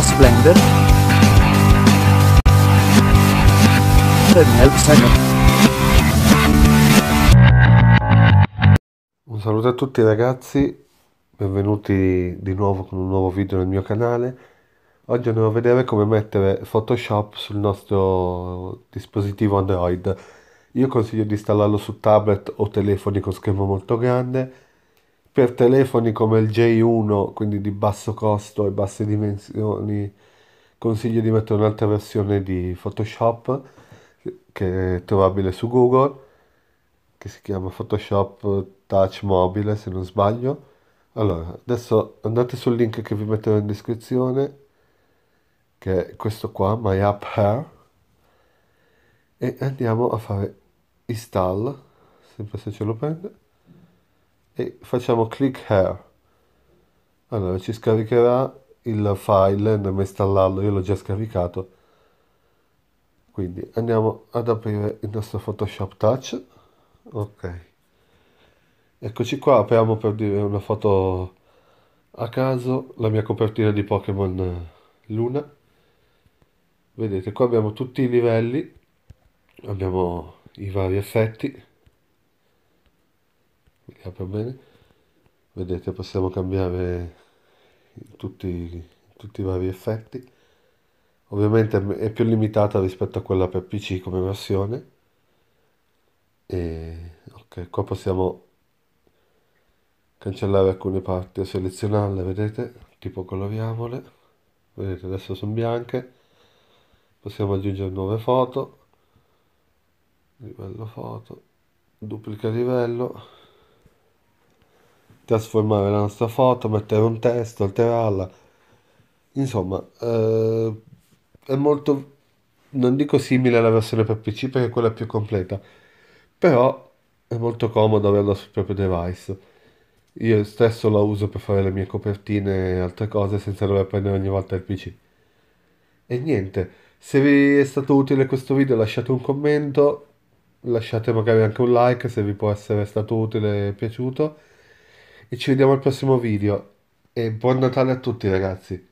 via Splendor Un saluto a tutti ragazzi, benvenuti di nuovo con un nuovo video nel mio canale. Oggi andiamo a vedere come mettere Photoshop sul nostro dispositivo Android. Io consiglio di installarlo su tablet o telefoni con schermo molto grande per telefoni come il J1, quindi di basso costo e basse dimensioni, consiglio di mettere un'altra versione di Photoshop che è trovabile su Google, che si chiama Photoshop Touch Mobile se non sbaglio. Allora, adesso andate sul link che vi metterò in descrizione, che è questo qua, My App Hair, e andiamo a fare install, sempre se ce lo prende e facciamo click here allora ci scaricherà il file andiamo a installarlo io l'ho già scaricato quindi andiamo ad aprire il nostro photoshop touch ok eccoci qua apriamo per dire una foto a caso la mia copertina di Pokémon Luna vedete qua abbiamo tutti i livelli abbiamo i vari effetti apre bene vedete possiamo cambiare tutti, tutti i vari effetti ovviamente è più limitata rispetto a quella per pc come versione e ok qua possiamo cancellare alcune parti o selezionarle vedete tipo coloriamole vedete adesso sono bianche possiamo aggiungere nuove foto livello foto duplica livello trasformare la nostra foto, mettere un testo, alterarla. Insomma, eh, è molto, non dico simile alla versione per PC perché è quella più completa, però è molto comodo averla sul proprio device. Io stesso la uso per fare le mie copertine e altre cose senza dover prendere ogni volta il PC. E niente, se vi è stato utile questo video lasciate un commento, lasciate magari anche un like se vi può essere stato utile e piaciuto e ci vediamo al prossimo video e buon Natale a tutti ragazzi